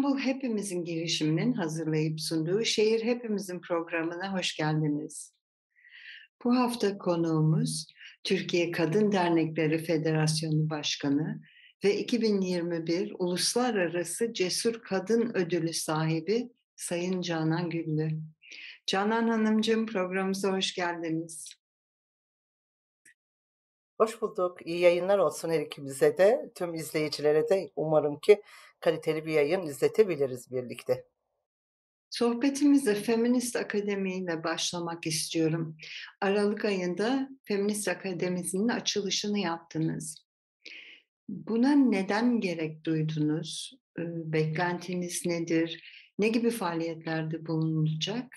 İstanbul Hepimizin girişiminin hazırlayıp sunduğu Şehir Hepimizin programına hoş geldiniz. Bu hafta konuğumuz Türkiye Kadın Dernekleri Federasyonu Başkanı ve 2021 Uluslararası Cesur Kadın Ödülü sahibi Sayın Canan Güllü. Canan Hanımcığım programımıza hoş geldiniz. Hoş bulduk. İyi yayınlar olsun her ikimize de. Tüm izleyicilere de umarım ki kaliteli bir yayın izletebiliriz birlikte. Sohbetimize Feminist Akademi ile başlamak istiyorum. Aralık ayında Feminist Akademisi'nin açılışını yaptınız. Buna neden gerek duydunuz? Ee, beklentiniz nedir? Ne gibi faaliyetlerde bulunulacak?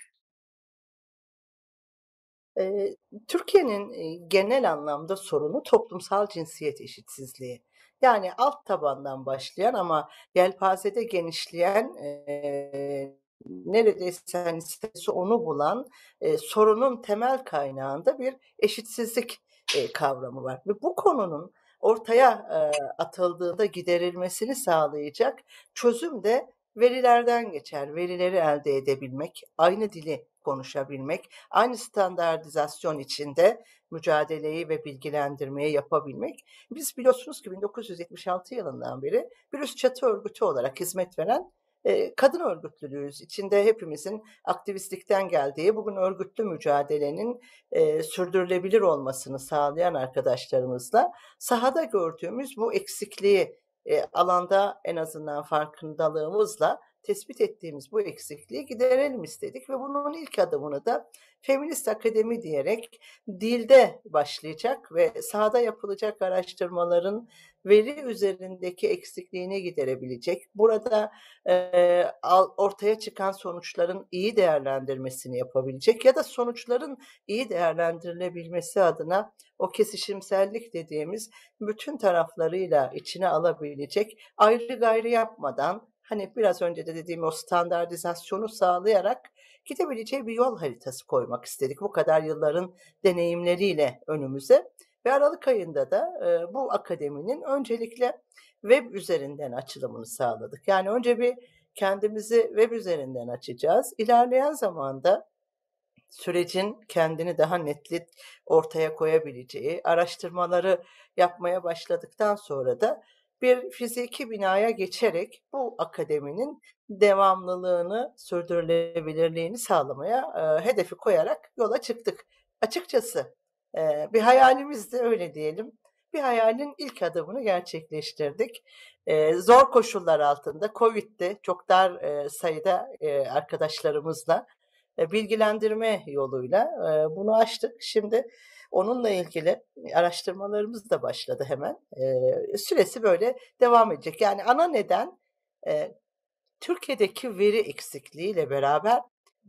Ee, Türkiye'nin e, genel anlamda sorunu toplumsal cinsiyet eşitsizliği. Yani alt tabandan başlayan ama yelpazede genişleyen e, neredeyse hani sitesi onu bulan e, sorunun temel kaynağında bir eşitsizlik e, kavramı var. Ve bu konunun ortaya e, atıldığında giderilmesini sağlayacak çözüm de verilerden geçer. Verileri elde edebilmek, aynı dili konuşabilmek, aynı standartizasyon içinde mücadeleyi ve bilgilendirmeyi yapabilmek. Biz biliyorsunuz ki 1976 yılından beri bir üst çatı örgütü olarak hizmet veren e, kadın örgütlülüğüz. İçinde hepimizin aktivistlikten geldiği, bugün örgütlü mücadelenin e, sürdürülebilir olmasını sağlayan arkadaşlarımızla sahada gördüğümüz bu eksikliği e, alanda en azından farkındalığımızla tespit ettiğimiz bu eksikliği giderelim istedik ve bunun ilk adımını da feminist akademi diyerek dilde başlayacak ve sahada yapılacak araştırmaların veri üzerindeki eksikliğini giderebilecek, burada e, ortaya çıkan sonuçların iyi değerlendirmesini yapabilecek ya da sonuçların iyi değerlendirilebilmesi adına o kesişimsellik dediğimiz bütün taraflarıyla içine alabilecek, ayrı gayrı yapmadan hani biraz önce de dediğim o standartizasyonu sağlayarak gidebileceği bir yol haritası koymak istedik. Bu kadar yılların deneyimleriyle önümüze ve Aralık ayında da e, bu akademinin öncelikle web üzerinden açılımını sağladık. Yani önce bir kendimizi web üzerinden açacağız. İlerleyen zamanda sürecin kendini daha netli ortaya koyabileceği, araştırmaları yapmaya başladıktan sonra da bir fiziki binaya geçerek bu akademinin devamlılığını, sürdürülebilirliğini sağlamaya e, hedefi koyarak yola çıktık. Açıkçası e, bir hayalimiz de öyle diyelim. Bir hayalin ilk adımını gerçekleştirdik. E, zor koşullar altında, Covid'de çok dar e, sayıda e, arkadaşlarımızla e, bilgilendirme yoluyla e, bunu açtık. Şimdi Onunla ilgili araştırmalarımız da başladı hemen. E, süresi böyle devam edecek. Yani ana neden e, Türkiye'deki veri eksikliğiyle beraber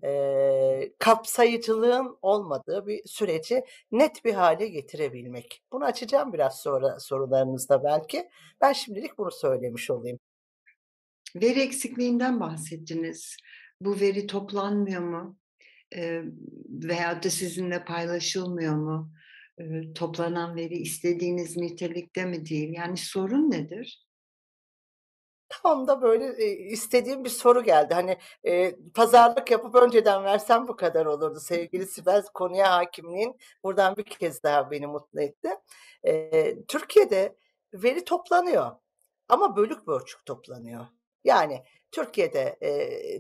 e, kapsayıcılığın olmadığı bir süreci net bir hale getirebilmek. Bunu açacağım biraz sonra sorularınızda belki. Ben şimdilik bunu söylemiş olayım. Veri eksikliğinden bahsettiniz. Bu veri toplanmıyor mu? Veya da sizinle paylaşılmıyor mu? toplanan veri istediğiniz nitelikte mi değil? Yani sorun nedir? Tam da böyle istediğim bir soru geldi. Hani e, pazarlık yapıp önceden versem bu kadar olurdu. Sevgili Sibel konuya hakimliğin buradan bir kez daha beni mutlu etti. E, Türkiye'de veri toplanıyor ama bölük bölçük toplanıyor. Yani Türkiye'de e,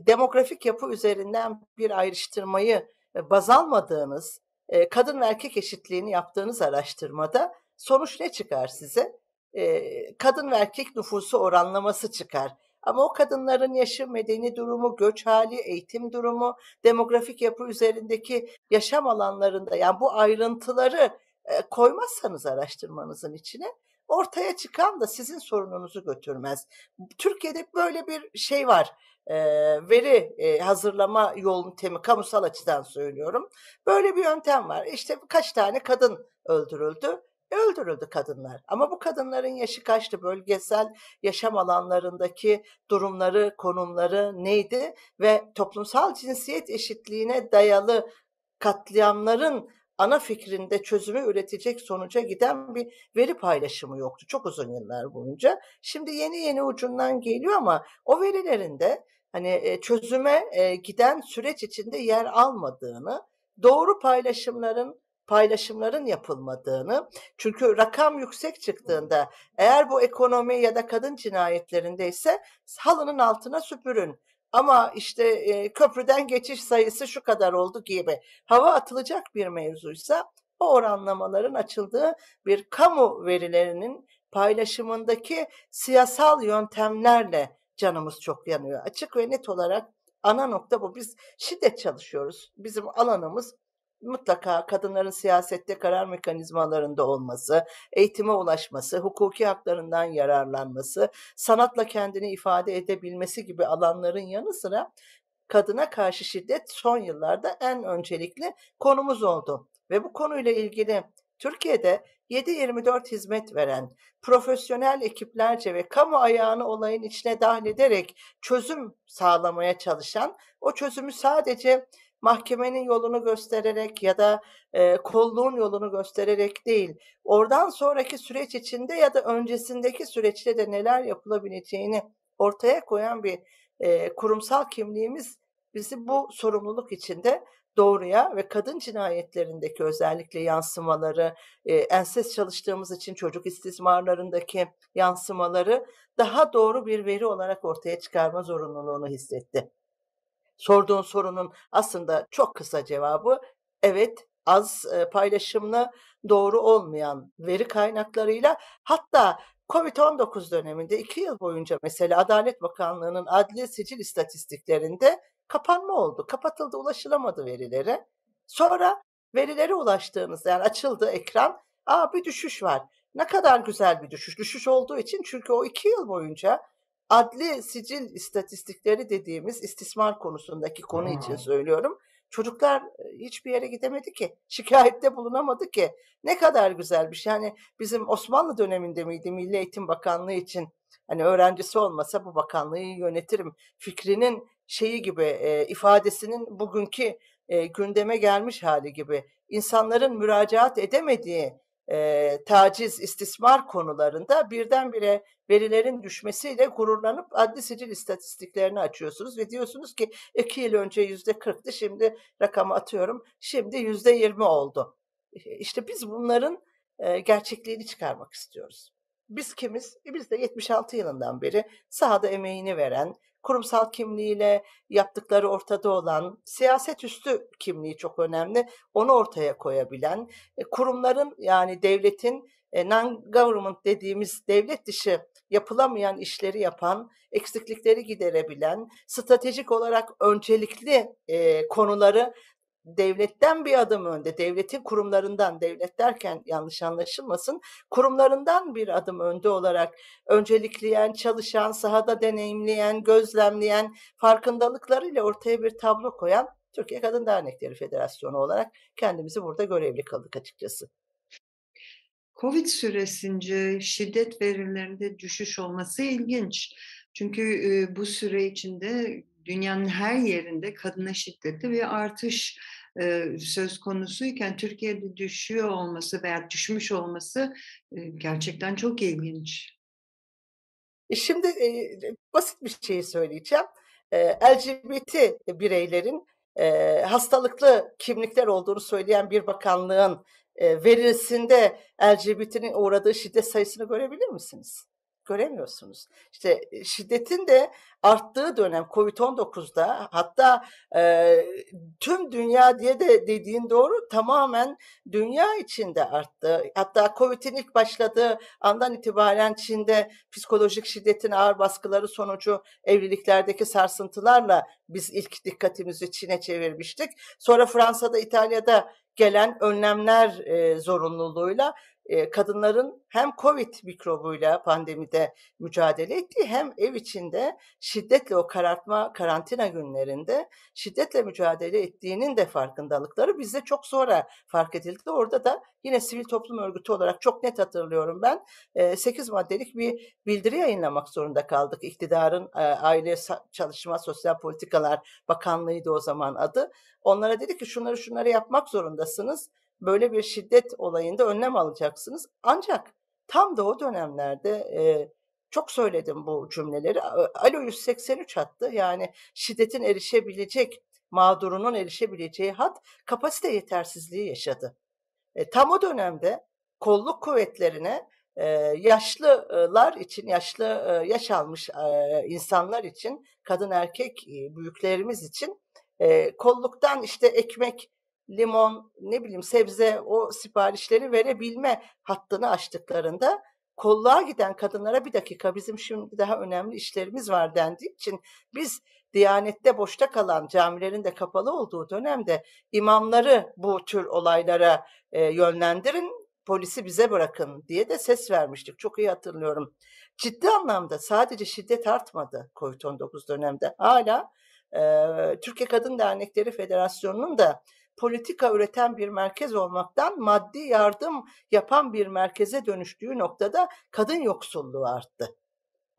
demografik yapı üzerinden bir ayrıştırmayı e, baz almadığınız, e, kadın ve erkek eşitliğini yaptığınız araştırmada sonuç ne çıkar size? E, kadın ve erkek nüfusu oranlaması çıkar. Ama o kadınların yaşı, medeni durumu, göç hali, eğitim durumu, demografik yapı üzerindeki yaşam alanlarında yani bu ayrıntıları e, koymazsanız araştırmanızın içine ortaya çıkan da sizin sorununuzu götürmez. Türkiye'de böyle bir şey var. E, veri e, hazırlama temi kamusal açıdan söylüyorum. Böyle bir yöntem var. İşte kaç tane kadın öldürüldü? öldürüldü kadınlar. Ama bu kadınların yaşı kaçtı? Bölgesel yaşam alanlarındaki durumları, konumları neydi? Ve toplumsal cinsiyet eşitliğine dayalı katliamların ana fikrinde çözümü üretecek sonuca giden bir veri paylaşımı yoktu çok uzun yıllar boyunca. Şimdi yeni yeni ucundan geliyor ama o verilerin de hani e, çözüme e, giden süreç içinde yer almadığını, doğru paylaşımların paylaşımların yapılmadığını çünkü rakam yüksek çıktığında eğer bu ekonomi ya da kadın cinayetlerindeyse halının altına süpürün ama işte e, köprüden geçiş sayısı şu kadar oldu gibi hava atılacak bir mevzuysa o oranlamaların açıldığı bir kamu verilerinin paylaşımındaki siyasal yöntemlerle canımız çok yanıyor. Açık ve net olarak ana nokta bu. Biz şiddet çalışıyoruz. Bizim alanımız mutlaka kadınların siyasette karar mekanizmalarında olması, eğitime ulaşması, hukuki haklarından yararlanması, sanatla kendini ifade edebilmesi gibi alanların yanı sıra kadına karşı şiddet son yıllarda en öncelikli konumuz oldu. Ve bu konuyla ilgili Türkiye'de 7-24 hizmet veren profesyonel ekiplerce ve kamu ayağını olayın içine dahil ederek çözüm sağlamaya çalışan, o çözümü sadece mahkemenin yolunu göstererek ya da e, kolluğun yolunu göstererek değil, oradan sonraki süreç içinde ya da öncesindeki süreçte de neler yapılabileceğini ortaya koyan bir e, kurumsal kimliğimiz bizi bu sorumluluk içinde doğruya ve kadın cinayetlerindeki özellikle yansımaları, e, enses çalıştığımız için çocuk istismarlarındaki yansımaları daha doğru bir veri olarak ortaya çıkarma zorunluluğunu hissetti sorduğun sorunun aslında çok kısa cevabı evet az paylaşımlı doğru olmayan veri kaynaklarıyla hatta Covid-19 döneminde iki yıl boyunca mesela Adalet Bakanlığı'nın adli sicil istatistiklerinde kapanma oldu. Kapatıldı, ulaşılamadı verilere. Sonra verilere ulaştığınız yani açıldı ekran. Aa bir düşüş var. Ne kadar güzel bir düşüş. Düşüş olduğu için çünkü o iki yıl boyunca adli sicil istatistikleri dediğimiz istismar konusundaki konu hmm. için söylüyorum. Çocuklar e, hiçbir yere gidemedi ki. Şikayette bulunamadı ki. Ne kadar güzel bir şey. Yani bizim Osmanlı döneminde miydi Milli Eğitim Bakanlığı için hani öğrencisi olmasa bu bakanlığı yönetirim fikrinin şeyi gibi e, ifadesinin bugünkü e, gündeme gelmiş hali gibi insanların müracaat edemediği e, taciz, istismar konularında birdenbire verilerin düşmesiyle gururlanıp adli sicil istatistiklerini açıyorsunuz ve diyorsunuz ki iki yıl önce yüzde 40'tı şimdi rakamı atıyorum şimdi yüzde yirmi oldu. İşte biz bunların e, gerçekliğini çıkarmak istiyoruz. Biz kimiz? E biz de 76 yılından beri sahada emeğini veren, kurumsal kimliğiyle yaptıkları ortada olan, siyaset üstü kimliği çok önemli, onu ortaya koyabilen, e, kurumların yani devletin e, non-government dediğimiz devlet dışı yapılamayan işleri yapan, eksiklikleri giderebilen, stratejik olarak öncelikli e, konuları devletten bir adım önde, devletin kurumlarından, devlet derken yanlış anlaşılmasın, kurumlarından bir adım önde olarak öncelikleyen, çalışan, sahada deneyimleyen, gözlemleyen, farkındalıklarıyla ortaya bir tablo koyan Türkiye Kadın Dernekleri Federasyonu olarak kendimizi burada görevli kaldık açıkçası. Covid süresince şiddet verilerinde düşüş olması ilginç. Çünkü bu süre içinde dünyanın her yerinde kadına şiddeti bir artış e, söz konusuyken Türkiye'de düşüyor olması veya düşmüş olması gerçekten çok ilginç. E, şimdi basit bir şey söyleyeceğim. E, LGBT bireylerin hastalıklı kimlikler olduğunu söyleyen bir bakanlığın verisinde LGBT'nin uğradığı şiddet sayısını görebilir misiniz? göremiyorsunuz. İşte şiddetin de arttığı dönem Covid-19'da hatta e, tüm dünya diye de dediğin doğru tamamen dünya içinde arttı. Hatta Covid'in ilk başladığı andan itibaren Çin'de psikolojik şiddetin ağır baskıları sonucu evliliklerdeki sarsıntılarla biz ilk dikkatimizi Çin'e çevirmiştik. Sonra Fransa'da, İtalya'da gelen önlemler e, zorunluluğuyla kadınların hem Covid mikrobuyla pandemide mücadele ettiği hem ev içinde şiddetle o karartma karantina günlerinde şiddetle mücadele ettiğinin de farkındalıkları bizde çok sonra fark edildi. Orada da yine sivil toplum örgütü olarak çok net hatırlıyorum ben e, 8 maddelik bir bildiri yayınlamak zorunda kaldık. İktidarın Aile Çalışma Sosyal Politikalar Bakanlığı'ydı o zaman adı. Onlara dedi ki şunları şunları yapmak zorundasınız böyle bir şiddet olayında önlem alacaksınız. Ancak tam da o dönemlerde e, çok söyledim bu cümleleri. Alo 183 hattı yani şiddetin erişebilecek, mağdurunun erişebileceği hat kapasite yetersizliği yaşadı. E, tam o dönemde kolluk kuvvetlerine e, yaşlılar için, yaşlı e, yaş almış e, insanlar için, kadın erkek e, büyüklerimiz için e, kolluktan işte ekmek, limon, ne bileyim sebze o siparişleri verebilme hattını açtıklarında kolluğa giden kadınlara bir dakika bizim şimdi daha önemli işlerimiz var dendiği için biz Diyanette boşta kalan camilerin de kapalı olduğu dönemde imamları bu tür olaylara e, yönlendirin polisi bize bırakın diye de ses vermiştik. Çok iyi hatırlıyorum. Ciddi anlamda sadece şiddet artmadı COVID-19 dönemde. Hala e, Türkiye Kadın Dernekleri Federasyonu'nun da politika üreten bir merkez olmaktan maddi yardım yapan bir merkeze dönüştüğü noktada kadın yoksulluğu arttı.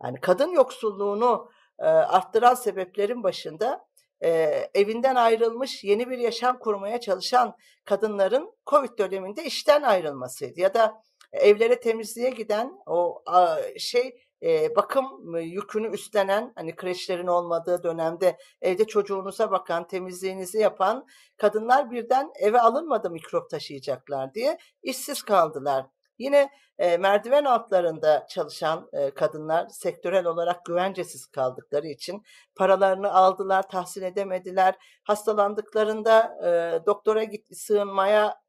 Yani kadın yoksulluğunu e, arttıran sebeplerin başında e, evinden ayrılmış yeni bir yaşam kurmaya çalışan kadınların Covid döneminde işten ayrılmasıydı. Ya da evlere temizliğe giden o a, şey e, bakım yükünü üstlenen hani kreşlerin olmadığı dönemde evde çocuğunuza bakan temizliğinizi yapan kadınlar birden eve alınmadı mikrop taşıyacaklar diye işsiz kaldılar. Yine e, merdiven altlarında çalışan e, kadınlar sektörel olarak güvencesiz kaldıkları için paralarını aldılar, tahsil edemediler. Hastalandıklarında e, doktora git, sığınmaya,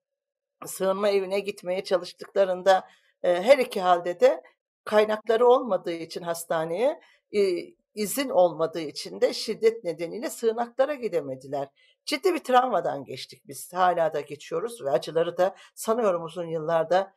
sığınma evine gitmeye çalıştıklarında e, her iki halde de kaynakları olmadığı için hastaneye e, izin olmadığı için de şiddet nedeniyle sığınaklara gidemediler. Ciddi bir travmadan geçtik biz. Hala da geçiyoruz ve acıları da sanıyorum uzun yıllarda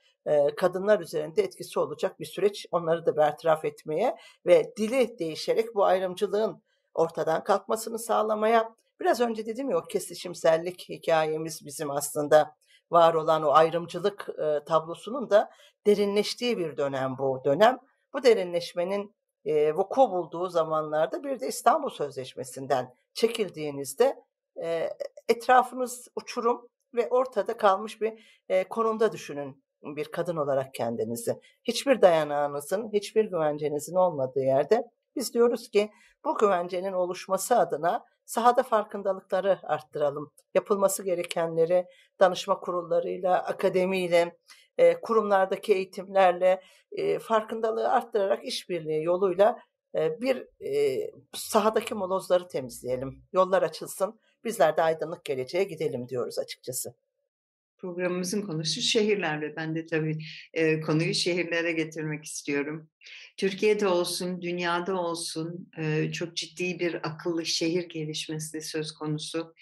kadınlar üzerinde etkisi olacak bir süreç. Onları da bertaraf etmeye ve dili değişerek bu ayrımcılığın ortadan kalkmasını sağlamaya. Biraz önce dedim ya o kesişimsellik hikayemiz bizim aslında var olan o ayrımcılık e, tablosunun da derinleştiği bir dönem bu dönem. Bu derinleşmenin e, vuku bulduğu zamanlarda bir de İstanbul Sözleşmesi'nden çekildiğinizde e, etrafınız uçurum ve ortada kalmış bir e, konumda düşünün bir kadın olarak kendinizi. Hiçbir dayanağınızın, hiçbir güvencenizin olmadığı yerde biz diyoruz ki bu güvencenin oluşması adına sahada farkındalıkları arttıralım. Yapılması gerekenleri danışma kurullarıyla, akademiyle, e, kurumlardaki eğitimlerle e, farkındalığı arttırarak işbirliği yoluyla e, bir sahadaki molozları temizleyelim. Yollar açılsın. Bizler de aydınlık geleceğe gidelim diyoruz açıkçası programımızın konusu şehirler ve ben de tabii e, konuyu şehirlere getirmek istiyorum. Türkiye'de olsun, dünyada olsun e, çok ciddi bir akıllı şehir gelişmesi söz konusu.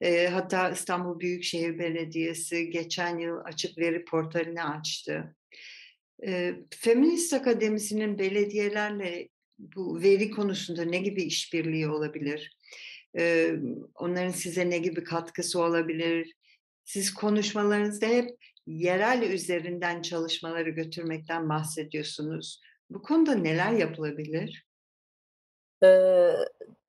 E, hatta İstanbul Büyükşehir Belediyesi geçen yıl açık veri portalini açtı. E, Feminist Akademisi'nin belediyelerle bu veri konusunda ne gibi işbirliği olabilir? E, onların size ne gibi katkısı olabilir? Siz konuşmalarınızda hep yerel üzerinden çalışmaları götürmekten bahsediyorsunuz. Bu konuda neler yapılabilir? Ee,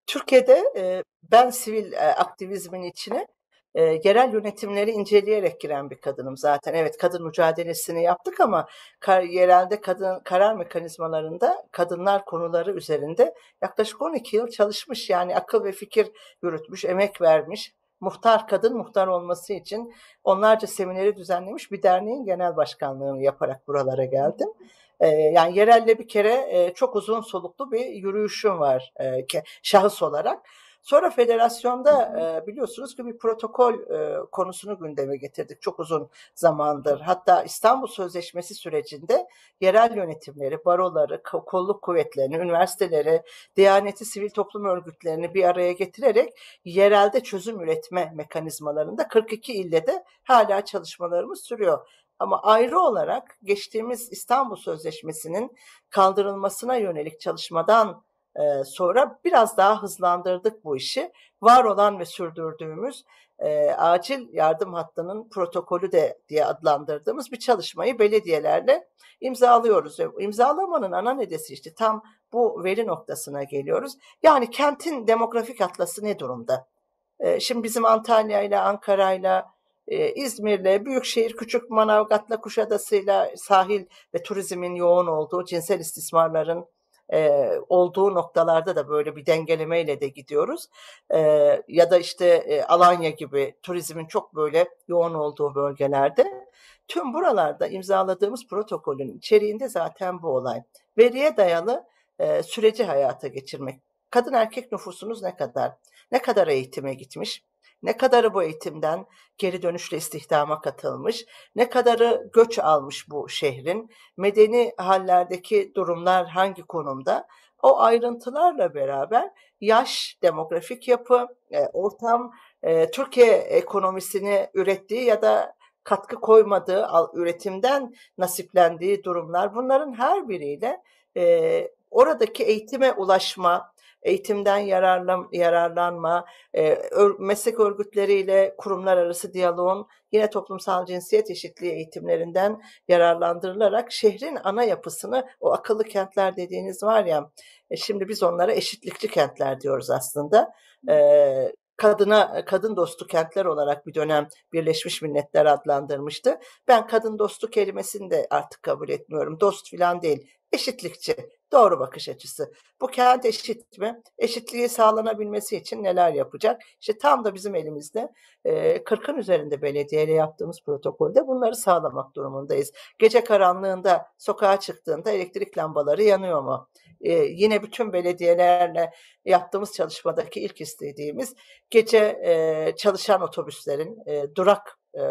Türkiye'de e, ben sivil e, aktivizmin içine e, yerel yönetimleri inceleyerek giren bir kadınım zaten. Evet kadın mücadelesini yaptık ama kar, yerelde kadın karar mekanizmalarında kadınlar konuları üzerinde yaklaşık 12 yıl çalışmış yani akıl ve fikir yürütmüş, emek vermiş, muhtar kadın muhtar olması için onlarca semineri düzenlemiş bir derneğin genel başkanlığını yaparak buralara geldim. Ee, yani yerelle bir kere e, çok uzun soluklu bir yürüyüşüm var e, şahıs olarak. Sonra federasyonda e, biliyorsunuz ki bir protokol e, konusunu gündeme getirdik çok uzun zamandır. Hatta İstanbul Sözleşmesi sürecinde yerel yönetimleri, baroları, kolluk kuvvetlerini, üniversiteleri, diyaneti, sivil toplum örgütlerini bir araya getirerek yerelde çözüm üretme mekanizmalarında 42 ilde de hala çalışmalarımız sürüyor. Ama ayrı olarak geçtiğimiz İstanbul Sözleşmesi'nin kaldırılmasına yönelik çalışmadan sonra biraz daha hızlandırdık bu işi. Var olan ve sürdürdüğümüz e, acil yardım hattının protokolü de diye adlandırdığımız bir çalışmayı belediyelerle imzalıyoruz. Ve imzalamanın ana nedesi işte tam bu veri noktasına geliyoruz. Yani kentin demografik atlası ne durumda? E, şimdi bizim Antalya ile Ankara'yla, ile İzmir'le, büyükşehir, küçük Manavgat'la, Kuşadası'yla sahil ve turizmin yoğun olduğu cinsel istismarların e, olduğu noktalarda da böyle bir dengelemeyle de gidiyoruz. E, ya da işte e, Alanya gibi turizmin çok böyle yoğun olduğu bölgelerde tüm buralarda imzaladığımız protokolün içeriğinde zaten bu olay. Veriye dayalı e, süreci hayata geçirmek. Kadın erkek nüfusunuz ne kadar? Ne kadar eğitime gitmiş? ne kadarı bu eğitimden geri dönüşle istihdama katılmış, ne kadarı göç almış bu şehrin, medeni hallerdeki durumlar hangi konumda? O ayrıntılarla beraber yaş, demografik yapı, e, ortam, e, Türkiye ekonomisini ürettiği ya da katkı koymadığı, üretimden nasiplendiği durumlar bunların her biriyle e, oradaki eğitime ulaşma, eğitimden yararlanma, meslek örgütleriyle kurumlar arası diyaloğun yine toplumsal cinsiyet eşitliği eğitimlerinden yararlandırılarak şehrin ana yapısını o akıllı kentler dediğiniz var ya e, şimdi biz onlara eşitlikçi kentler diyoruz aslında kadına kadın dostu kentler olarak bir dönem Birleşmiş Milletler adlandırmıştı. Ben kadın dostu kelimesini de artık kabul etmiyorum. Dost filan değil. Eşitlikçi, doğru bakış açısı. Bu kent eşit mi? Eşitliği sağlanabilmesi için neler yapacak? İşte tam da bizim elimizde 40'ın e, üzerinde belediyeyle yaptığımız protokolde bunları sağlamak durumundayız. Gece karanlığında sokağa çıktığında elektrik lambaları yanıyor mu? e, yine bütün belediyelerle yaptığımız çalışmadaki ilk istediğimiz gece e, çalışan otobüslerin e, durak e,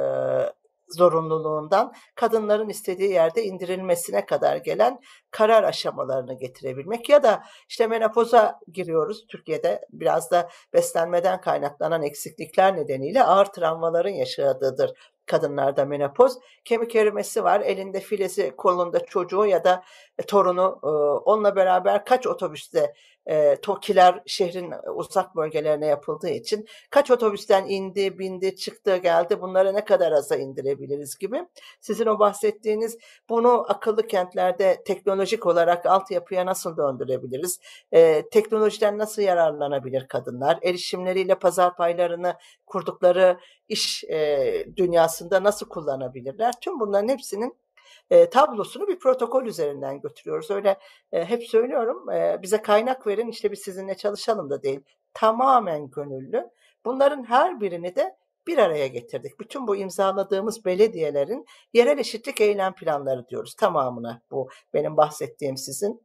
zorunluluğundan kadınların istediği yerde indirilmesine kadar gelen karar aşamalarını getirebilmek ya da işte menopoza giriyoruz Türkiye'de biraz da beslenmeden kaynaklanan eksiklikler nedeniyle ağır travmaların yaşadığıdır kadınlarda menopoz. Kemik erimesi var. Elinde filesi, kolunda çocuğu ya da e, torunu. E, onunla beraber kaç otobüste e, tokiler şehrin uzak bölgelerine yapıldığı için kaç otobüsten indi, bindi, çıktı, geldi bunları ne kadar aza indirebiliriz gibi. Sizin o bahsettiğiniz bunu akıllı kentlerde teknolojik olarak altyapıya nasıl döndürebiliriz? E, teknolojiden nasıl yararlanabilir kadınlar? Erişimleriyle pazar paylarını kurdukları iş e, dünyası dünyasında nasıl kullanabilirler? Tüm bunların hepsinin e, tablosunu bir protokol üzerinden götürüyoruz. Öyle e, hep söylüyorum e, bize kaynak verin işte biz sizinle çalışalım da değil. Tamamen gönüllü. Bunların her birini de bir araya getirdik. Bütün bu imzaladığımız belediyelerin yerel eşitlik eylem planları diyoruz tamamına. Bu benim bahsettiğim sizin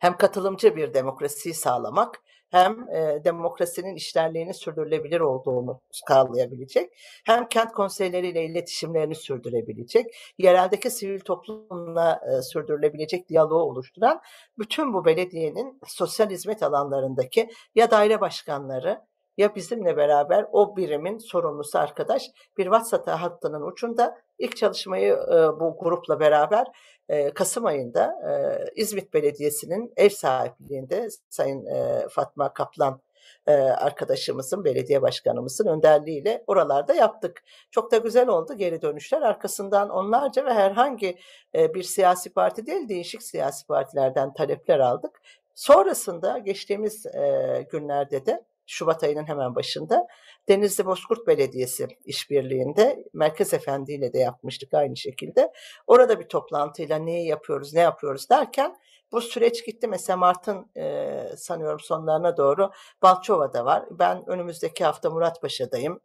hem katılımcı bir demokrasiyi sağlamak hem e, demokrasinin işlerliğini sürdürülebilir olduğunu sağlayabilecek, hem kent konseyleriyle iletişimlerini sürdürebilecek, yereldeki sivil toplumla e, sürdürülebilecek diyaloğu oluşturan bütün bu belediyenin sosyal hizmet alanlarındaki ya daire başkanları ya bizimle beraber o birimin sorumlusu arkadaş bir WhatsApp hattının ucunda ilk çalışmayı e, bu grupla beraber e, Kasım ayında e, İzmit Belediyesi'nin ev sahipliğinde Sayın e, Fatma Kaplan e, arkadaşımızın, belediye başkanımızın önderliğiyle oralarda yaptık. Çok da güzel oldu geri dönüşler. Arkasından onlarca ve herhangi e, bir siyasi parti değil, değişik siyasi partilerden talepler aldık. Sonrasında geçtiğimiz e, günlerde de Şubat ayının hemen başında Denizli Bozkurt Belediyesi işbirliğinde Merkez Efendi ile de yapmıştık aynı şekilde. Orada bir toplantıyla neyi yapıyoruz, ne yapıyoruz derken bu süreç gitti. Mesela Mart'ın e, sanıyorum sonlarına doğru Balçova'da var. Ben önümüzdeki hafta Muratpaşa'dayım.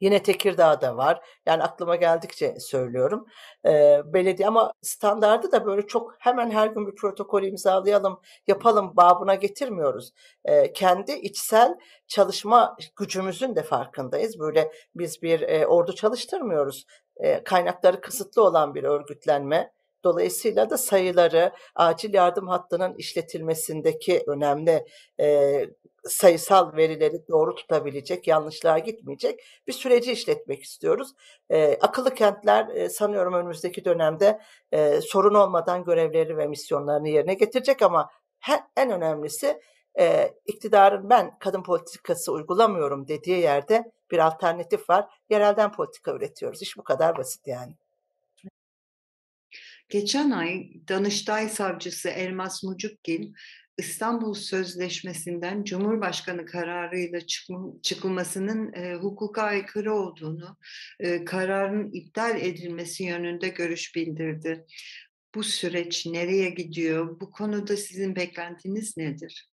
Yine Tekirdağ'da var. Yani aklıma geldikçe söylüyorum. E, belediye ama standardı da böyle çok hemen her gün bir protokol imzalayalım, yapalım babına getirmiyoruz. E, kendi içsel çalışma gücümüzün de farkındayız. Böyle biz bir e, ordu çalıştırmıyoruz. E, kaynakları kısıtlı olan bir örgütlenme. Dolayısıyla da sayıları acil yardım hattının işletilmesindeki önemli e, sayısal verileri doğru tutabilecek, yanlışlığa gitmeyecek bir süreci işletmek istiyoruz. E, akıllı kentler e, sanıyorum önümüzdeki dönemde e, sorun olmadan görevleri ve misyonlarını yerine getirecek ama her, en önemlisi e, iktidarın ben kadın politikası uygulamıyorum dediği yerde bir alternatif var. Yerelden politika üretiyoruz. İş bu kadar basit yani. Geçen ay Danıştay Savcısı Elmas Mucukgil İstanbul Sözleşmesi'nden Cumhurbaşkanı kararıyla çıkılmasının e, hukuka aykırı olduğunu, e, kararın iptal edilmesi yönünde görüş bildirdi. Bu süreç nereye gidiyor? Bu konuda sizin beklentiniz nedir?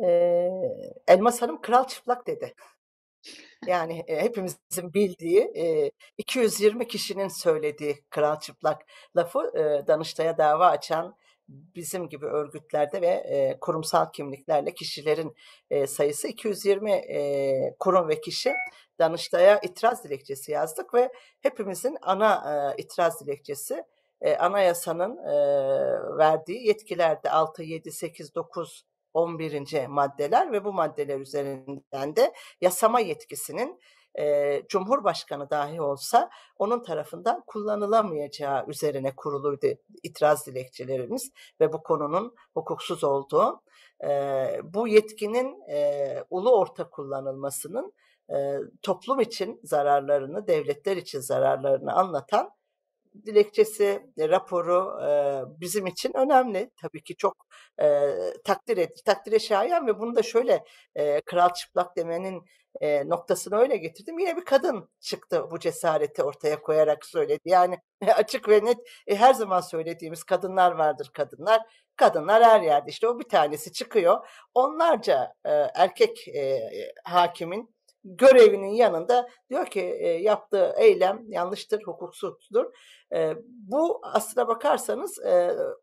Ee, Elmas Hanım kral çıplak dedi. Yani e, hepimizin bildiği e, 220 kişinin söylediği kral çıplak lafı e, Danıştay'a dava açan bizim gibi örgütlerde ve e, kurumsal kimliklerle kişilerin e, sayısı 220 e, kurum ve kişi Danıştay'a itiraz dilekçesi yazdık ve hepimizin ana e, itiraz dilekçesi e, anayasanın e, verdiği yetkilerde 6, 7, 8, 9 11. maddeler ve bu maddeler üzerinden de yasama yetkisinin e, Cumhurbaşkanı dahi olsa onun tarafından kullanılamayacağı üzerine kuruluydu itiraz dilekçelerimiz ve bu konunun hukuksuz olduğu. E, bu yetkinin e, ulu orta kullanılmasının e, toplum için zararlarını, devletler için zararlarını anlatan dilekçesi, e, raporu e, bizim için önemli. Tabii ki çok e, takdir et, takdire şayan ve bunu da şöyle kral çıplak demenin noktasını öyle getirdim. Yine bir kadın çıktı bu cesareti ortaya koyarak söyledi. Yani açık ve net her zaman söylediğimiz kadınlar vardır kadınlar. Kadınlar her yerde işte o bir tanesi çıkıyor. Onlarca erkek hakimin görevinin yanında diyor ki yaptığı eylem yanlıştır, hukuksuzdur. bu aslına bakarsanız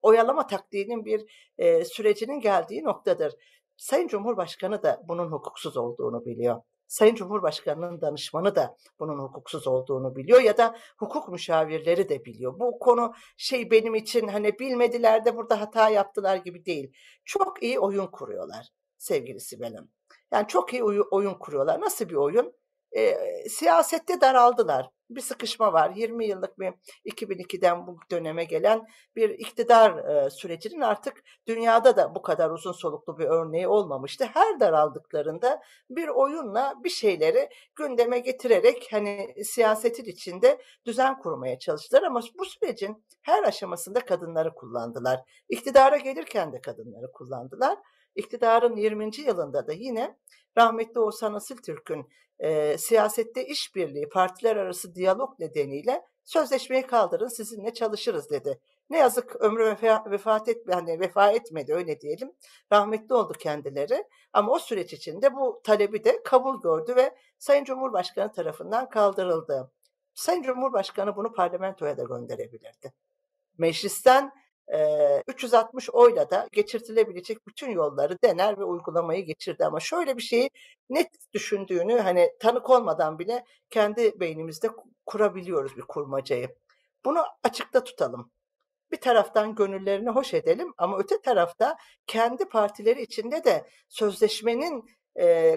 oyalama taktiğinin bir e, sürecinin geldiği noktadır. Sayın Cumhurbaşkanı da bunun hukuksuz olduğunu biliyor. Sayın Cumhurbaşkanı'nın danışmanı da bunun hukuksuz olduğunu biliyor ya da hukuk müşavirleri de biliyor. Bu konu şey benim için hani bilmediler de burada hata yaptılar gibi değil. Çok iyi oyun kuruyorlar sevgili Sibel Hanım. Yani çok iyi oyun kuruyorlar. Nasıl bir oyun? E, siyasette daraldılar. Bir sıkışma var. 20 yıllık bir 2002'den bu döneme gelen bir iktidar e, sürecinin artık dünyada da bu kadar uzun soluklu bir örneği olmamıştı. Her daraldıklarında bir oyunla bir şeyleri gündeme getirerek hani siyasetin içinde düzen kurmaya çalıştılar ama bu sürecin her aşamasında kadınları kullandılar. İktidara gelirken de kadınları kullandılar iktidarın 20. yılında da yine rahmetli Oğuzhan Asiltürk'ün e, siyasette işbirliği, partiler arası diyalog nedeniyle sözleşmeyi kaldırın sizinle çalışırız dedi. Ne yazık ömrü vefa, vefat etme, hani vefa etmedi öyle diyelim. Rahmetli oldu kendileri ama o süreç içinde bu talebi de kabul gördü ve Sayın Cumhurbaşkanı tarafından kaldırıldı. Sayın Cumhurbaşkanı bunu parlamentoya da gönderebilirdi. Meclisten 360 oyla da geçirtilebilecek bütün yolları dener ve uygulamayı geçirdi ama şöyle bir şeyi net düşündüğünü hani tanık olmadan bile kendi beynimizde kurabiliyoruz bir kurmacayı. Bunu açıkta tutalım. Bir taraftan gönüllerini hoş edelim ama öte tarafta kendi partileri içinde de sözleşmenin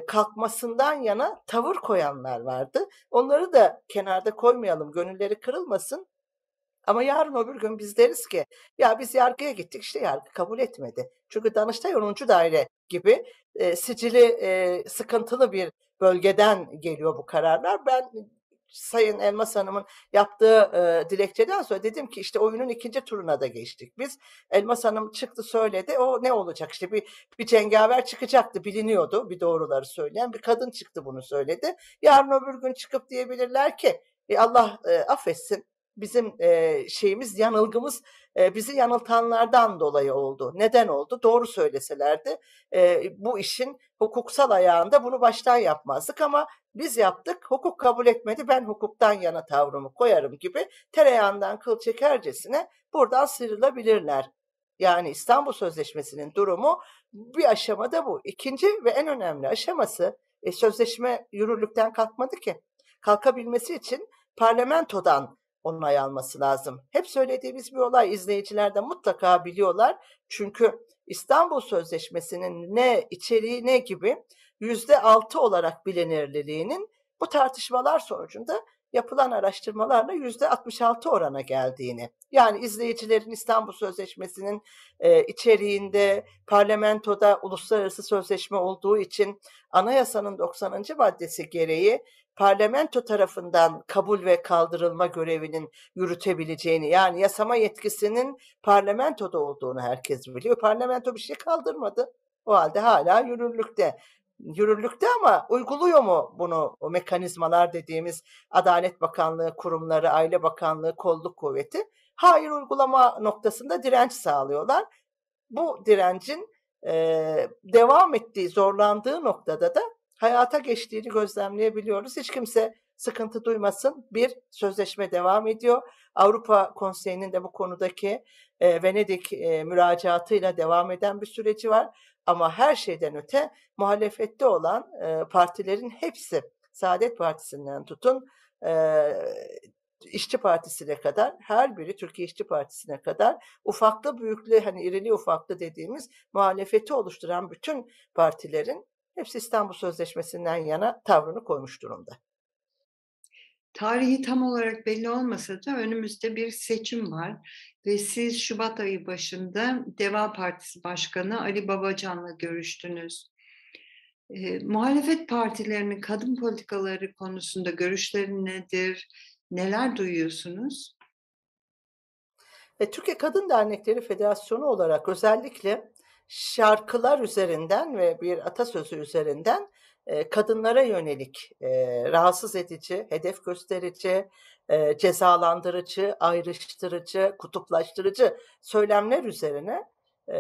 kalkmasından yana tavır koyanlar vardı. Onları da kenarda koymayalım, gönülleri kırılmasın. Ama yarın öbür gün biz deriz ki ya biz yargıya gittik işte yargı kabul etmedi. Çünkü Danıştay 10. Daire gibi e, sicili e, sıkıntılı bir bölgeden geliyor bu kararlar. Ben Sayın Elmas Hanım'ın yaptığı e, dilekçeden sonra dedim ki işte oyunun ikinci turuna da geçtik. Biz Elmas Hanım çıktı söyledi. O ne olacak işte bir bir cengaver çıkacaktı biliniyordu bir doğruları söyleyen bir kadın çıktı bunu söyledi. Yarın öbür gün çıkıp diyebilirler ki e, Allah e, affetsin bizim e, şeyimiz yanılgımız e, bizi yanıltanlardan dolayı oldu. Neden oldu? Doğru söyleselerdi e, bu işin hukuksal ayağında bunu baştan yapmazdık ama biz yaptık. Hukuk kabul etmedi. Ben hukuktan yana tavrımı koyarım gibi tereyağından kıl çekercesine buradan sıyrılabilirler. Yani İstanbul Sözleşmesi'nin durumu bir aşamada bu. İkinci ve en önemli aşaması e, sözleşme yürürlükten kalkmadı ki. Kalkabilmesi için parlamentodan onay alması lazım. Hep söylediğimiz bir olay izleyiciler de mutlaka biliyorlar. Çünkü İstanbul Sözleşmesi'nin ne içeriği ne gibi yüzde altı olarak bilinirliliğinin bu tartışmalar sonucunda yapılan araştırmalarla yüzde 66 orana geldiğini, yani izleyicilerin İstanbul Sözleşmesi'nin e, içeriğinde parlamentoda uluslararası sözleşme olduğu için anayasanın 90. maddesi gereği parlamento tarafından kabul ve kaldırılma görevinin yürütebileceğini yani yasama yetkisinin parlamentoda olduğunu herkes biliyor. Parlamento bir şey kaldırmadı. O halde hala yürürlükte. Yürürlükte ama uyguluyor mu bunu o mekanizmalar dediğimiz Adalet Bakanlığı kurumları, Aile Bakanlığı, kolluk kuvveti? Hayır uygulama noktasında direnç sağlıyorlar. Bu direncin e, devam ettiği, zorlandığı noktada da hayata geçtiğini gözlemleyebiliyoruz. Hiç kimse sıkıntı duymasın. Bir sözleşme devam ediyor. Avrupa Konseyi'nin de bu konudaki e, Venedik e, müracaatıyla devam eden bir süreci var. Ama her şeyden öte muhalefette olan e, partilerin hepsi Saadet Partisi'nden tutun e, İşçi Partisi'ne kadar her biri Türkiye İşçi Partisi'ne kadar ufaklı büyüklü hani irili ufaklı dediğimiz muhalefeti oluşturan bütün partilerin hepsi İstanbul Sözleşmesi'nden yana tavrını koymuş durumda. Tarihi tam olarak belli olmasa da önümüzde bir seçim var ve siz Şubat ayı başında Deva Partisi Başkanı Ali Babacan'la görüştünüz. E, muhalefet partilerinin kadın politikaları konusunda görüşleri nedir? Neler duyuyorsunuz? E, Türkiye Kadın Dernekleri Federasyonu olarak özellikle şarkılar üzerinden ve bir atasözü üzerinden e, kadınlara yönelik e, rahatsız edici, hedef gösterici, e, cezalandırıcı, ayrıştırıcı, kutuplaştırıcı söylemler üzerine e,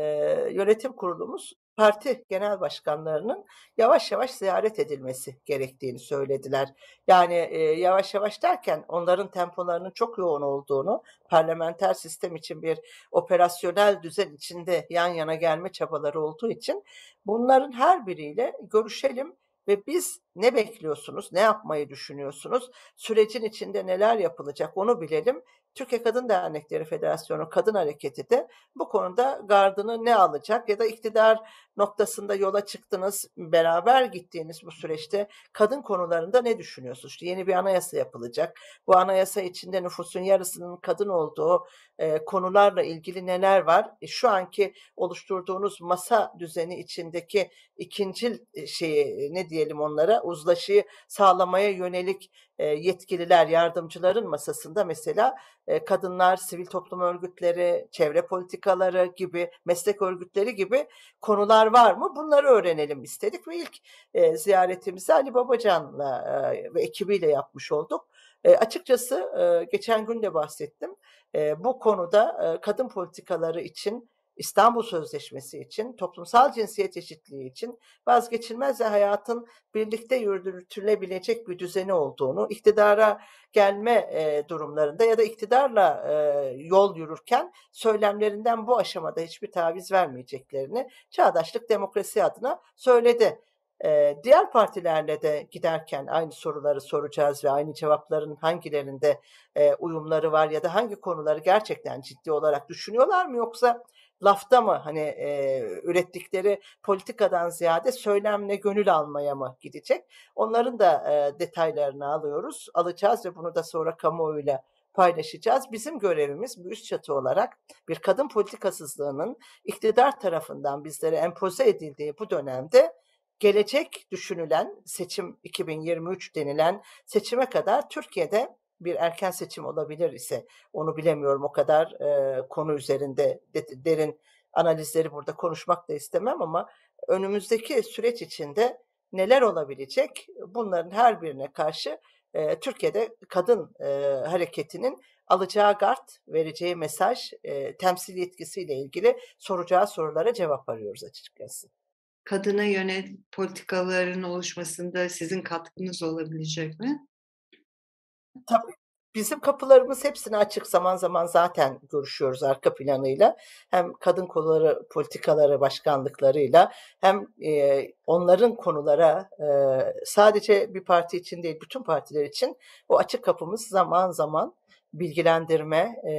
yönetim kurulumuz parti genel başkanlarının yavaş yavaş ziyaret edilmesi gerektiğini söylediler. Yani e, yavaş yavaş derken onların tempolarının çok yoğun olduğunu, parlamenter sistem için bir operasyonel düzen içinde yan yana gelme çabaları olduğu için bunların her biriyle görüşelim ve biz ne bekliyorsunuz, ne yapmayı düşünüyorsunuz, sürecin içinde neler yapılacak onu bilelim Türkiye Kadın Dernekleri Federasyonu Kadın Hareketi de bu konuda gardını ne alacak ya da iktidar noktasında yola çıktınız, beraber gittiğiniz bu süreçte kadın konularında ne düşünüyorsunuz? İşte yeni bir anayasa yapılacak. Bu anayasa içinde nüfusun yarısının kadın olduğu e, konularla ilgili neler var? E, şu anki oluşturduğunuz masa düzeni içindeki ikinci e, şeyi e, ne diyelim onlara uzlaşıyı sağlamaya yönelik yetkililer, yardımcıların masasında mesela kadınlar, sivil toplum örgütleri, çevre politikaları gibi, meslek örgütleri gibi konular var mı? Bunları öğrenelim istedik ve ilk ziyaretimizi Ali Babacan'la ve ekibiyle yapmış olduk. açıkçası geçen gün de bahsettim. bu konuda kadın politikaları için İstanbul Sözleşmesi için, toplumsal cinsiyet eşitliği için vazgeçilmez ve hayatın birlikte yürütülebilecek bir düzeni olduğunu, iktidara gelme e, durumlarında ya da iktidarla e, yol yürürken söylemlerinden bu aşamada hiçbir taviz vermeyeceklerini çağdaşlık demokrasi adına söyledi. E, diğer partilerle de giderken aynı soruları soracağız ve aynı cevapların hangilerinde e, uyumları var ya da hangi konuları gerçekten ciddi olarak düşünüyorlar mı yoksa lafta mı hani e, ürettikleri politikadan ziyade söylemle gönül almaya mı gidecek? Onların da e, detaylarını alıyoruz, alacağız ve bunu da sonra kamuoyuyla paylaşacağız. Bizim görevimiz bu üst çatı olarak bir kadın politikasızlığının iktidar tarafından bizlere empoze edildiği bu dönemde gelecek düşünülen seçim 2023 denilen seçime kadar Türkiye'de bir erken seçim olabilir ise onu bilemiyorum o kadar e, konu üzerinde de, derin analizleri burada konuşmak da istemem ama önümüzdeki süreç içinde neler olabilecek bunların her birine karşı e, Türkiye'de kadın e, hareketinin alacağı gard, vereceği mesaj, e, temsil yetkisiyle ilgili soracağı sorulara cevap arıyoruz açıkçası. Kadına yönelik politikaların oluşmasında sizin katkınız olabilecek mi? Tabii. Bizim kapılarımız hepsine açık zaman zaman zaten görüşüyoruz arka planıyla. Hem kadın kolları politikaları, başkanlıklarıyla hem e, onların konulara e, sadece bir parti için değil bütün partiler için o açık kapımız zaman zaman bilgilendirme, e,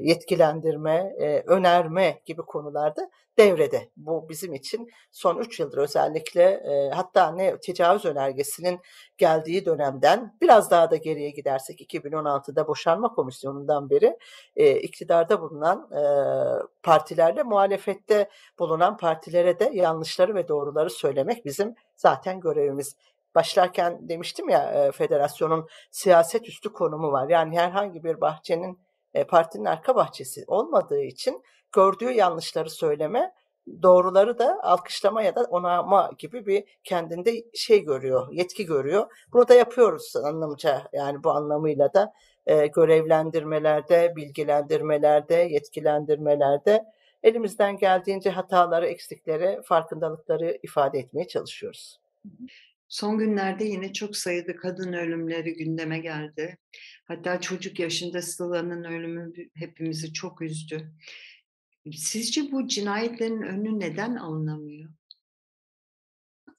yetkilendirme, e, önerme gibi konularda devrede. Bu bizim için son 3 yıldır özellikle e, hatta ne tecavüz önergesinin geldiği dönemden biraz daha da geriye gidersek 2016'da boşanma komisyonundan beri iktidarda bulunan partilerle muhalefette bulunan partilere de yanlışları ve doğruları söylemek bizim zaten görevimiz başlarken demiştim ya e, federasyonun siyaset üstü konumu var. Yani herhangi bir bahçenin e, partinin arka bahçesi olmadığı için gördüğü yanlışları söyleme, doğruları da alkışlama ya da onama gibi bir kendinde şey görüyor, yetki görüyor. Bunu da yapıyoruz anlamca yani bu anlamıyla da e, görevlendirmelerde, bilgilendirmelerde, yetkilendirmelerde elimizden geldiğince hataları, eksikleri, farkındalıkları ifade etmeye çalışıyoruz. Son günlerde yine çok sayıda kadın ölümleri gündeme geldi. Hatta çocuk yaşında Sıla'nın ölümü hepimizi çok üzdü. Sizce bu cinayetlerin önü neden alınamıyor?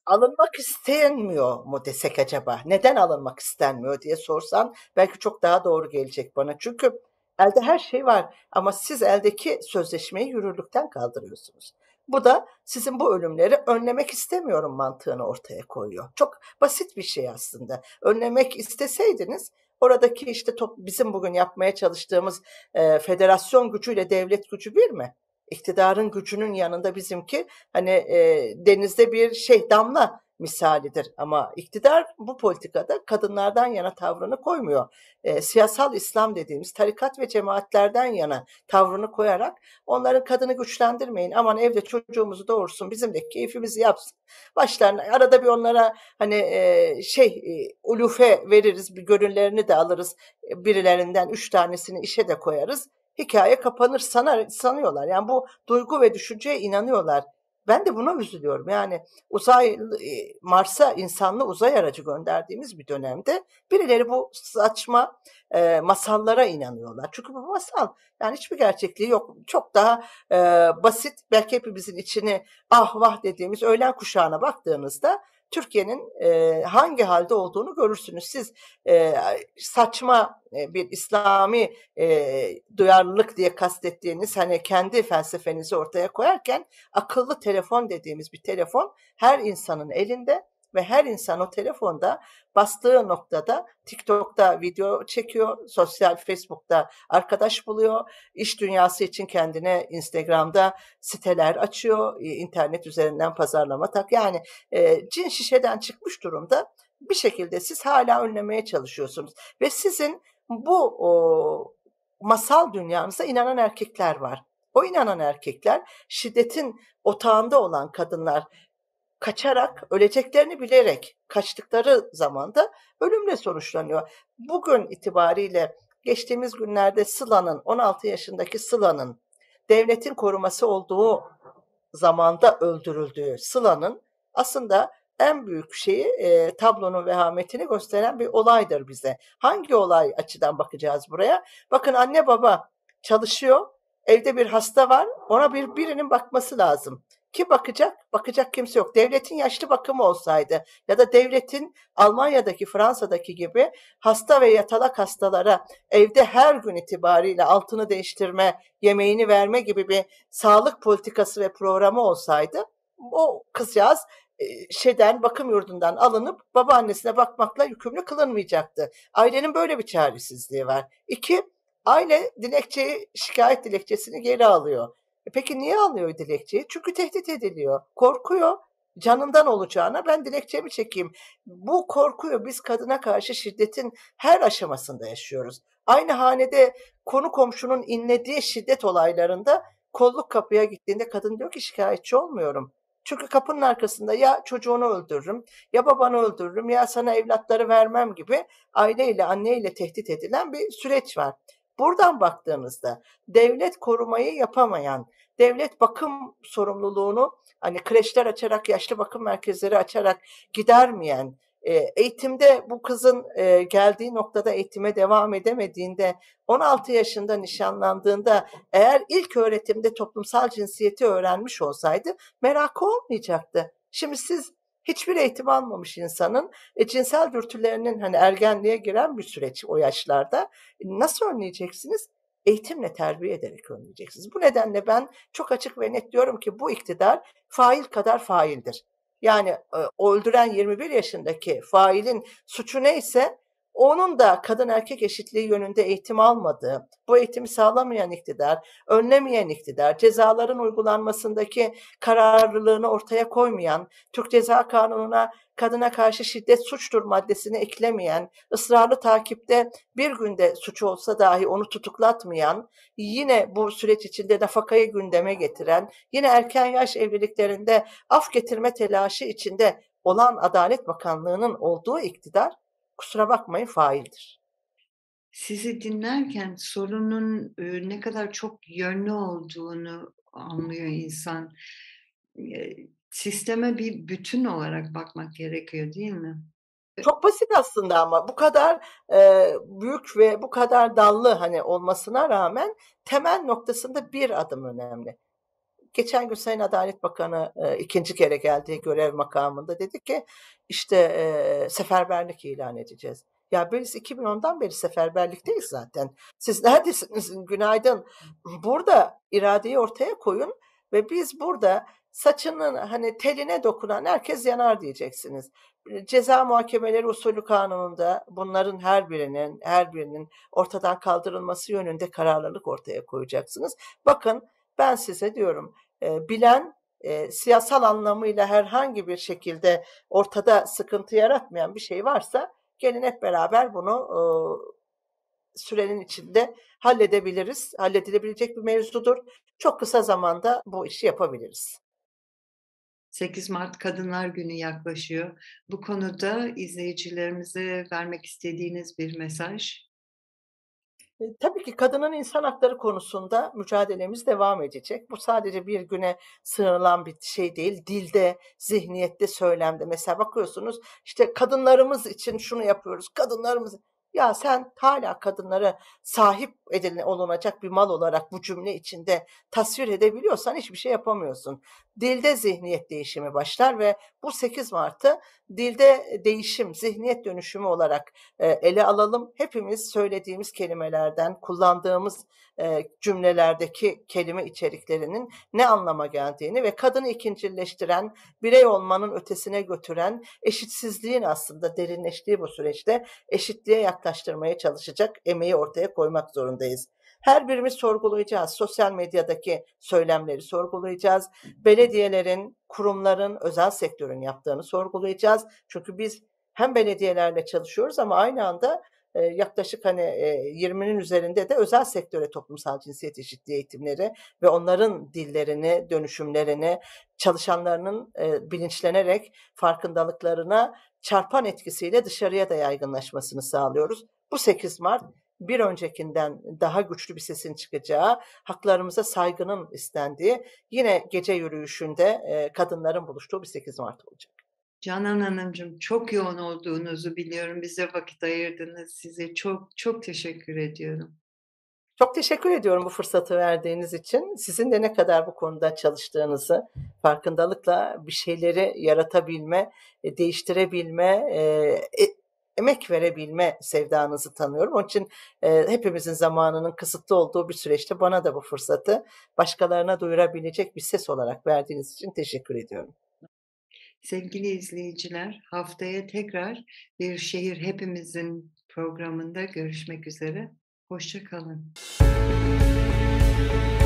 Alınmak istenmiyor mu desek acaba? Neden alınmak istenmiyor diye sorsan belki çok daha doğru gelecek bana. Çünkü elde her şey var ama siz eldeki sözleşmeyi yürürlükten kaldırıyorsunuz. Bu da sizin bu ölümleri önlemek istemiyorum mantığını ortaya koyuyor. Çok basit bir şey aslında. Önlemek isteseydiniz oradaki işte top, bizim bugün yapmaya çalıştığımız e, federasyon gücüyle devlet gücü bir mi? İktidarın gücünün yanında bizimki hani e, denizde bir şey damla misalidir. Ama iktidar bu politikada kadınlardan yana tavrını koymuyor. E, siyasal İslam dediğimiz tarikat ve cemaatlerden yana tavrını koyarak onların kadını güçlendirmeyin. Aman evde çocuğumuzu doğursun bizim de keyfimizi yapsın. Başlarına arada bir onlara hani e, şey e, ulufe veririz bir görünlerini de alırız e, birilerinden üç tanesini işe de koyarız hikaye kapanır sanar, sanıyorlar. Yani bu duygu ve düşünceye inanıyorlar. Ben de buna üzülüyorum. Yani uzay e, Mars'a insanlı uzay aracı gönderdiğimiz bir dönemde birileri bu saçma e, masallara inanıyorlar. Çünkü bu masal yani hiçbir gerçekliği yok. Çok daha e, basit belki hepimizin içini ah vah dediğimiz öğlen kuşağına baktığınızda Türkiye'nin e, hangi halde olduğunu görürsünüz. Siz e, saçma e, bir İslami e, duyarlılık diye kastettiğiniz hani kendi felsefenizi ortaya koyarken akıllı telefon dediğimiz bir telefon her insanın elinde ve her insan o telefonda bastığı noktada TikTok'ta video çekiyor, sosyal Facebook'ta arkadaş buluyor, iş dünyası için kendine Instagram'da siteler açıyor, internet üzerinden pazarlama tak. Yani e, cin şişeden çıkmış durumda bir şekilde siz hala önlemeye çalışıyorsunuz ve sizin bu o, masal dünyanıza inanan erkekler var. O inanan erkekler şiddetin otağında olan kadınlar kaçarak, öleceklerini bilerek kaçtıkları zamanda ölümle sonuçlanıyor. Bugün itibariyle geçtiğimiz günlerde Sıla'nın, 16 yaşındaki Sıla'nın devletin koruması olduğu zamanda öldürüldüğü Sıla'nın aslında en büyük şeyi e, tablonun vehametini gösteren bir olaydır bize. Hangi olay açıdan bakacağız buraya? Bakın anne baba çalışıyor, evde bir hasta var, ona bir birinin bakması lazım. Kim bakacak? Bakacak kimse yok. Devletin yaşlı bakımı olsaydı ya da devletin Almanya'daki, Fransa'daki gibi hasta ve yatalak hastalara evde her gün itibariyle altını değiştirme, yemeğini verme gibi bir sağlık politikası ve programı olsaydı o kızcağız e, şeyden bakım yurdundan alınıp babaannesine bakmakla yükümlü kılınmayacaktı. Ailenin böyle bir çaresizliği var. İki, aile dilekçeyi şikayet dilekçesini geri alıyor. E peki niye alıyor dilekçeyi? Çünkü tehdit ediliyor. Korkuyor canından olacağına ben dilekçemi çekeyim. Bu korkuyu biz kadına karşı şiddetin her aşamasında yaşıyoruz. Aynı hanede konu komşunun inlediği şiddet olaylarında kolluk kapıya gittiğinde kadın diyor ki şikayetçi olmuyorum. Çünkü kapının arkasında ya çocuğunu öldürürüm, ya babanı öldürürüm, ya sana evlatları vermem gibi aileyle, anneyle tehdit edilen bir süreç var. Buradan baktığınızda devlet korumayı yapamayan, devlet bakım sorumluluğunu hani kreşler açarak, yaşlı bakım merkezleri açarak gidermeyen, e, eğitimde bu kızın e, geldiği noktada eğitime devam edemediğinde 16 yaşında nişanlandığında eğer ilk öğretimde toplumsal cinsiyeti öğrenmiş olsaydı merakı olmayacaktı. Şimdi siz hiçbir eğitim almamış insanın e, cinsel dürtülerinin hani ergenliğe giren bir süreç o yaşlarda e, nasıl önleyeceksiniz? eğitimle terbiye ederek önleyeceksiniz. Bu nedenle ben çok açık ve net diyorum ki bu iktidar fail kadar faildir. Yani e, öldüren 21 yaşındaki failin suçu neyse onun da kadın erkek eşitliği yönünde eğitim almadığı, bu eğitimi sağlamayan iktidar, önlemeyen iktidar, cezaların uygulanmasındaki kararlılığını ortaya koymayan, Türk Ceza Kanunu'na kadına karşı şiddet suçtur maddesini eklemeyen, ısrarlı takipte bir günde suçu olsa dahi onu tutuklatmayan, yine bu süreç içinde nafakayı gündeme getiren, yine erken yaş evliliklerinde af getirme telaşı içinde olan Adalet Bakanlığı'nın olduğu iktidar kusura bakmayın faildir. Sizi dinlerken sorunun ne kadar çok yönlü olduğunu anlıyor insan. Sisteme bir bütün olarak bakmak gerekiyor değil mi? Çok basit aslında ama bu kadar e, büyük ve bu kadar dallı hani olmasına rağmen temel noktasında bir adım önemli. Geçen gün Sayın Adalet Bakanı e, ikinci kere geldiği görev makamında dedi ki işte e, seferberlik ilan edeceğiz. Ya biz 2010'dan beri seferberlikteyiz zaten. Siz neredesiniz? Günaydın. Burada iradeyi ortaya koyun ve biz burada saçının hani teline dokunan herkes yanar diyeceksiniz. Ceza muhakemeleri usulü kanununda bunların her birinin her birinin ortadan kaldırılması yönünde kararlılık ortaya koyacaksınız. Bakın ben size diyorum e, bilen, e, siyasal anlamıyla herhangi bir şekilde ortada sıkıntı yaratmayan bir şey varsa gelin hep beraber bunu e, sürenin içinde halledebiliriz. Halledilebilecek bir mevzudur. Çok kısa zamanda bu işi yapabiliriz. 8 Mart Kadınlar Günü yaklaşıyor. Bu konuda izleyicilerimize vermek istediğiniz bir mesaj e, tabii ki kadının insan hakları konusunda mücadelemiz devam edecek. Bu sadece bir güne sınırlan bir şey değil. Dilde, zihniyette, söylemde. Mesela bakıyorsunuz işte kadınlarımız için şunu yapıyoruz. Kadınlarımız ya sen hala kadınlara sahip edilen olunacak bir mal olarak bu cümle içinde tasvir edebiliyorsan hiçbir şey yapamıyorsun dilde zihniyet değişimi başlar ve bu 8 Mart'ı dilde e, değişim, zihniyet dönüşümü olarak e, ele alalım. Hepimiz söylediğimiz kelimelerden, kullandığımız e, cümlelerdeki kelime içeriklerinin ne anlama geldiğini ve kadını ikincileştiren, birey olmanın ötesine götüren eşitsizliğin aslında derinleştiği bu süreçte eşitliğe yaklaştırmaya çalışacak emeği ortaya koymak zorundayız. Her birimiz sorgulayacağız. Sosyal medyadaki söylemleri sorgulayacağız. Belediyelerin, kurumların, özel sektörün yaptığını sorgulayacağız. Çünkü biz hem belediyelerle çalışıyoruz ama aynı anda e, yaklaşık hani 20'nin e, üzerinde de özel sektöre toplumsal cinsiyet eşitliği eğitimleri ve onların dillerini, dönüşümlerini çalışanlarının e, bilinçlenerek farkındalıklarına çarpan etkisiyle dışarıya da yaygınlaşmasını sağlıyoruz. Bu 8 Mart bir öncekinden daha güçlü bir sesin çıkacağı, haklarımıza saygının istendiği, yine gece yürüyüşünde kadınların buluştuğu bir 8 Mart olacak. Canan Hanımcığım çok yoğun olduğunuzu biliyorum. Bize vakit ayırdınız. Size çok çok teşekkür ediyorum. Çok teşekkür ediyorum bu fırsatı verdiğiniz için. Sizin de ne kadar bu konuda çalıştığınızı, farkındalıkla bir şeyleri yaratabilme, e, değiştirebilme, e, emek verebilme sevdanızı tanıyorum. Onun için e, hepimizin zamanının kısıtlı olduğu bir süreçte bana da bu fırsatı başkalarına duyurabilecek bir ses olarak verdiğiniz için teşekkür ediyorum. Sevgili izleyiciler, haftaya tekrar bir şehir hepimizin programında görüşmek üzere. Hoşçakalın. kalın.